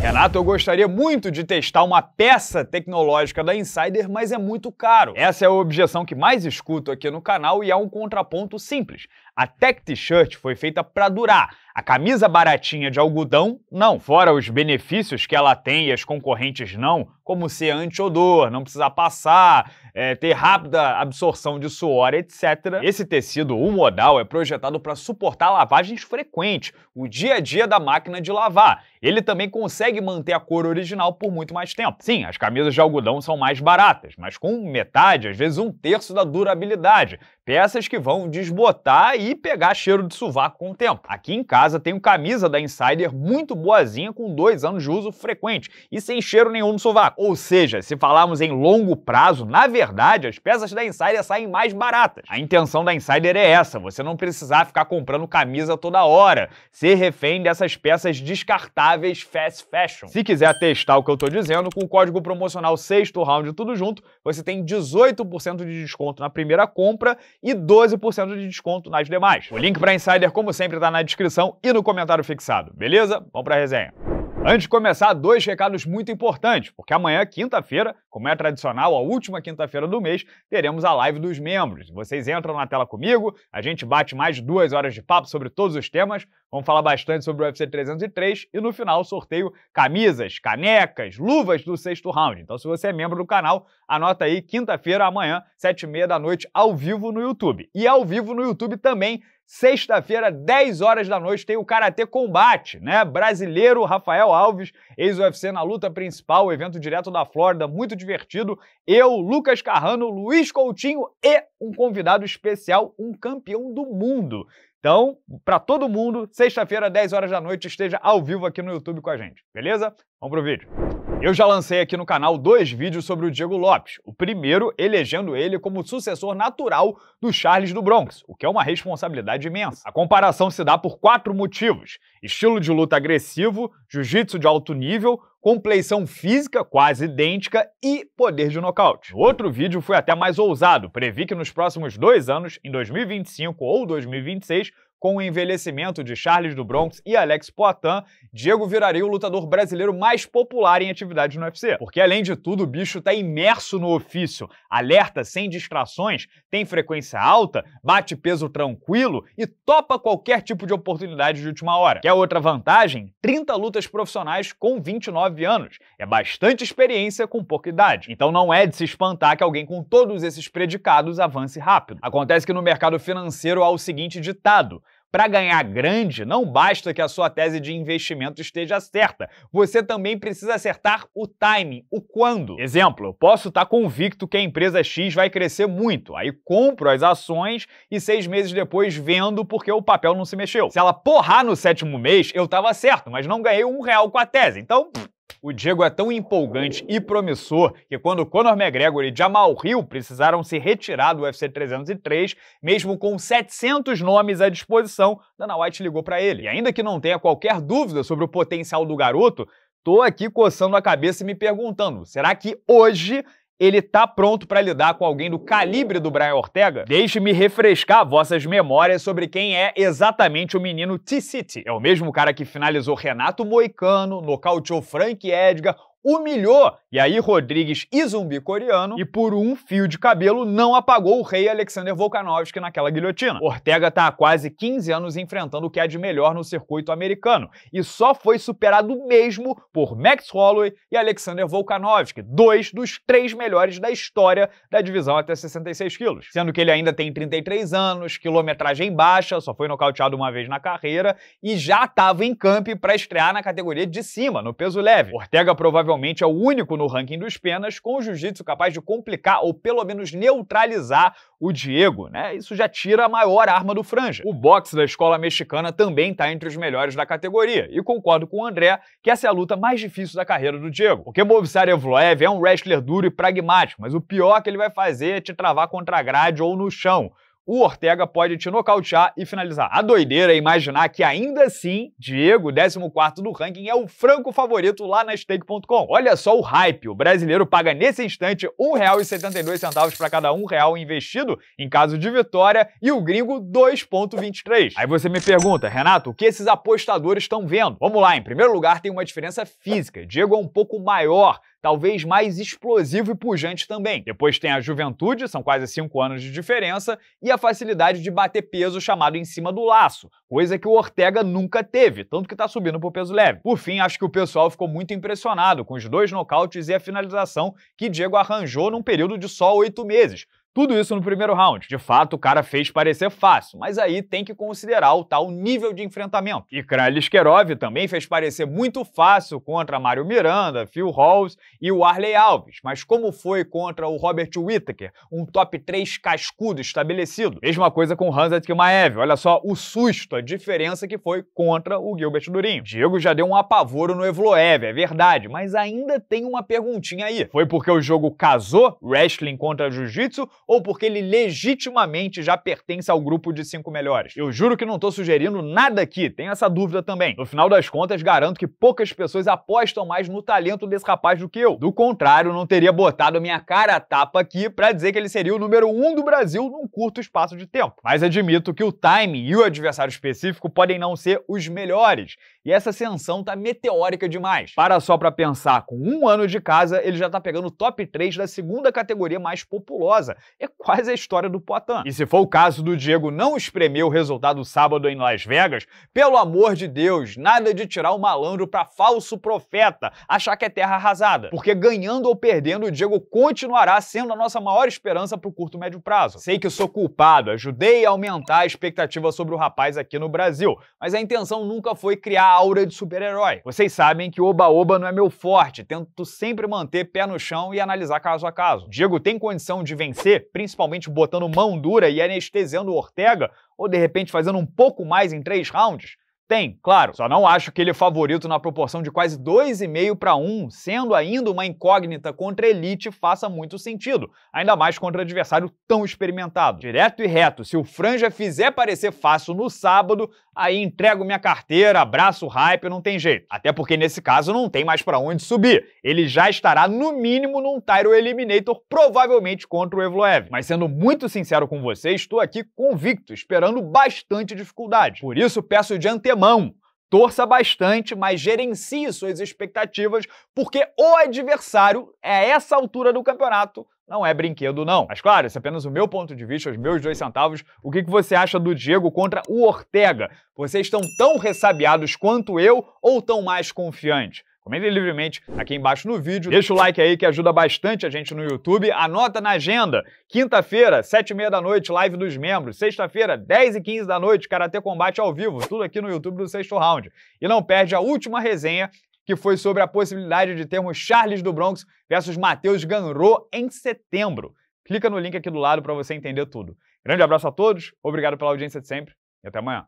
Renato, eu gostaria muito de testar uma peça tecnológica da Insider, mas é muito caro. Essa é a objeção que mais escuto aqui no canal e há é um contraponto simples. A tech t-shirt foi feita para durar. A camisa baratinha de algodão, não. Fora os benefícios que ela tem e as concorrentes não, como ser anti-odor, não precisar passar, é, ter rápida absorção de suor, etc. Esse tecido umodal é projetado para suportar lavagens frequentes, o dia a dia da máquina de lavar. Ele também consegue manter a cor original por muito mais tempo. Sim, as camisas de algodão são mais baratas, mas com metade, às vezes um terço da durabilidade. Peças que vão desbotar e pegar cheiro de sovaco com o tempo. Aqui em casa tenho camisa da Insider muito boazinha com dois anos de uso frequente e sem cheiro nenhum no sovaco. Ou seja, se falarmos em longo prazo, na verdade as peças da Insider saem mais baratas. A intenção da Insider é essa, você não precisar ficar comprando camisa toda hora, ser refém dessas peças descartáveis fast fashion. Se quiser testar o que eu tô dizendo, com o código promocional sexto round tudo junto, você tem 18% de desconto na primeira compra e 12% de desconto nas demais. O link para Insider, como sempre, está na descrição e no comentário fixado, beleza? Vamos para a resenha. Antes de começar, dois recados muito importantes, porque amanhã, quinta-feira, como é tradicional, a última quinta-feira do mês, teremos a live dos membros. Vocês entram na tela comigo, a gente bate mais de duas horas de papo sobre todos os temas, vamos falar bastante sobre o UFC 303 e no final sorteio camisas, canecas, luvas do sexto round. Então, se você é membro do canal, anota aí, quinta-feira, amanhã, sete e meia da noite, ao vivo no YouTube. E ao vivo no YouTube também Sexta-feira, 10 horas da noite, tem o Karatê Combate, né? Brasileiro Rafael Alves, ex-UFC na luta principal, evento direto da Flórida, muito divertido. Eu, Lucas Carrano, Luiz Coutinho e um convidado especial, um campeão do mundo. Então, para todo mundo, sexta-feira, 10 horas da noite, esteja ao vivo aqui no YouTube com a gente, beleza? Vamos pro vídeo. Eu já lancei aqui no canal dois vídeos sobre o Diego Lopes. O primeiro elegendo ele como sucessor natural do Charles do Bronx, o que é uma responsabilidade imensa. A comparação se dá por quatro motivos: estilo de luta agressivo, jiu-jitsu de alto nível, compleição física quase idêntica e poder de nocaute. O outro vídeo foi até mais ousado, previ que nos próximos dois anos, em 2025 ou 2026, com o envelhecimento de Charles do Bronx e Alex Poitin, Diego viraria o lutador brasileiro mais popular em atividades no UFC. Porque, além de tudo, o bicho está imerso no ofício, alerta sem distrações, tem frequência alta, bate peso tranquilo e topa qualquer tipo de oportunidade de última hora. Que outra vantagem? 30 lutas profissionais com 29 anos. É bastante experiência com pouca idade. Então não é de se espantar que alguém com todos esses predicados avance rápido. Acontece que no mercado financeiro há o seguinte ditado: para ganhar grande, não basta que a sua tese de investimento esteja certa. Você também precisa acertar o timing, o quando. Exemplo, eu posso estar convicto que a empresa X vai crescer muito. Aí compro as ações e seis meses depois vendo porque o papel não se mexeu. Se ela porrar no sétimo mês, eu estava certo, mas não ganhei um real com a tese. Então, pff, o Diego é tão empolgante e promissor que quando Conor McGregor e Jamal Hill precisaram se retirar do UFC 303, mesmo com 700 nomes à disposição, Dana White ligou para ele. E ainda que não tenha qualquer dúvida sobre o potencial do garoto, tô aqui coçando a cabeça e me perguntando, será que hoje ele está pronto para lidar com alguém do calibre do Brian Ortega? Deixe-me refrescar vossas memórias sobre quem é exatamente o menino T-City. É o mesmo cara que finalizou Renato Moicano, nocauteou Frank Edgar, humilhou Yair Rodrigues e zumbi coreano e por um fio de cabelo não apagou o rei Alexander Volkanovski naquela guilhotina. Ortega está há quase 15 anos enfrentando o que há é de melhor no circuito americano e só foi superado mesmo por Max Holloway e Alexander Volkanovski, dois dos três melhores da história da divisão até 66 quilos. Sendo que ele ainda tem 33 anos, quilometragem baixa, só foi nocauteado uma vez na carreira e já estava em camp para estrear na categoria de cima, no peso leve. Ortega provavelmente provavelmente é o único no ranking dos penas com o jiu-jitsu capaz de complicar ou pelo menos neutralizar o Diego, né? Isso já tira a maior arma do franja. O boxe da escola mexicana também está entre os melhores da categoria, e concordo com o André que essa é a luta mais difícil da carreira do Diego. Porque Bobsar Evloev é um wrestler duro e pragmático, mas o pior que ele vai fazer é te travar contra a grade ou no chão o Ortega pode te nocautear e finalizar. A doideira é imaginar que ainda assim, Diego, 14 do ranking, é o franco favorito lá na stake.com. Olha só o hype. O brasileiro paga nesse instante R$ 1,72 para cada um real investido em caso de vitória e o gringo 2,23. Aí você me pergunta, Renato, o que esses apostadores estão vendo? Vamos lá, em primeiro lugar tem uma diferença física. Diego é um pouco maior talvez mais explosivo e pujante também. Depois tem a juventude, são quase 5 anos de diferença, e a facilidade de bater peso chamado em cima do laço, coisa que o Ortega nunca teve, tanto que tá subindo pro peso leve. Por fim, acho que o pessoal ficou muito impressionado com os dois nocautes e a finalização que Diego arranjou num período de só 8 meses, tudo isso no primeiro round. De fato, o cara fez parecer fácil, mas aí tem que considerar o tal nível de enfrentamento. E Kraliskerov também fez parecer muito fácil contra Mário Miranda, Phil Halls e o Arley Alves, mas como foi contra o Robert Whittaker, um top 3 cascudo estabelecido? Mesma coisa com Hans Tikmaev, olha só o susto, a diferença que foi contra o Gilbert Durinho. Diego já deu um apavoro no Evloev, é verdade, mas ainda tem uma perguntinha aí. Foi porque o jogo casou wrestling contra jiu-jitsu ou porque ele legitimamente já pertence ao grupo de cinco melhores. Eu juro que não estou sugerindo nada aqui, Tem essa dúvida também. No final das contas, garanto que poucas pessoas apostam mais no talento desse rapaz do que eu. Do contrário, não teria botado a minha cara a tapa aqui para dizer que ele seria o número um do Brasil num curto espaço de tempo. Mas admito que o timing e o adversário específico podem não ser os melhores. E essa ascensão tá meteórica demais. Para só para pensar, com um ano de casa, ele já tá pegando o top 3 da segunda categoria mais populosa. É quase a história do Poitin. E se for o caso do Diego não espremer o resultado sábado em Las Vegas, pelo amor de Deus, nada de tirar o malandro pra falso profeta, achar que é terra arrasada. Porque ganhando ou perdendo, o Diego continuará sendo a nossa maior esperança pro curto e médio prazo. Sei que eu sou culpado, ajudei a aumentar a expectativa sobre o rapaz aqui no Brasil, mas a intenção nunca foi criar aura de super-herói. Vocês sabem que oba-oba não é meu forte, tento sempre manter pé no chão e analisar caso a caso. Diego tem condição de vencer, principalmente botando mão dura e anestesiando o Ortega, ou de repente fazendo um pouco mais em três rounds? Tem, claro. Só não acho que ele é favorito na proporção de quase 2,5 para 1, sendo ainda uma incógnita contra a elite faça muito sentido, ainda mais contra adversário tão experimentado. Direto e reto, se o Franja fizer parecer fácil no sábado, aí entrego minha carteira, abraço o hype, não tem jeito. Até porque nesse caso não tem mais para onde subir. Ele já estará no mínimo num Tyro Eliminator, provavelmente contra o Evloev. Mas sendo muito sincero com você, estou aqui convicto, esperando bastante dificuldade. Por isso peço de antemão alemão. Torça bastante, mas gerencie suas expectativas, porque o adversário, a essa altura do campeonato, não é brinquedo, não. Mas claro, esse é apenas o meu ponto de vista, os meus dois centavos. O que, que você acha do Diego contra o Ortega? Vocês estão tão ressabiados quanto eu ou tão mais confiantes? Comentem livremente aqui embaixo no vídeo. Deixa o like aí que ajuda bastante a gente no YouTube. Anota na agenda. quinta feira sete e meia da noite, live dos membros. sexta feira dez e quinze da noite, Karatê Combate ao vivo. Tudo aqui no YouTube do Sexto Round. E não perde a última resenha que foi sobre a possibilidade de termos Charles do Bronx versus Matheus Ganro em setembro. Clica no link aqui do lado para você entender tudo. Grande abraço a todos, obrigado pela audiência de sempre e até amanhã.